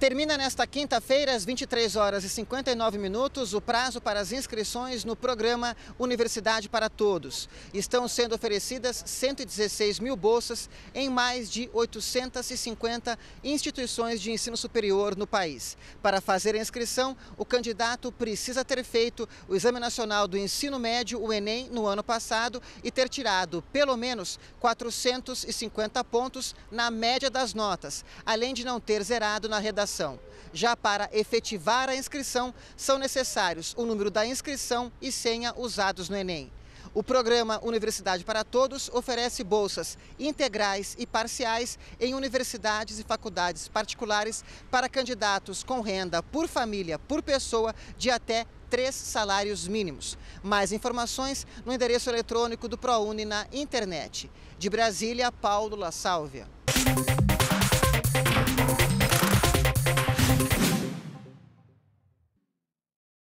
Termina nesta quinta-feira, às 23 horas e 59 minutos, o prazo para as inscrições no programa Universidade para Todos. Estão sendo oferecidas 116 mil bolsas em mais de 850 instituições de ensino superior no país. Para fazer a inscrição, o candidato precisa ter feito o Exame Nacional do Ensino Médio, o Enem, no ano passado e ter tirado pelo menos 450 pontos na média das notas, além de não ter zerado na redação já para efetivar a inscrição, são necessários o número da inscrição e senha usados no Enem. O programa Universidade para Todos oferece bolsas integrais e parciais em universidades e faculdades particulares para candidatos com renda por família por pessoa de até três salários mínimos. Mais informações no endereço eletrônico do ProUni na internet. De Brasília, Paulo La Sálvia.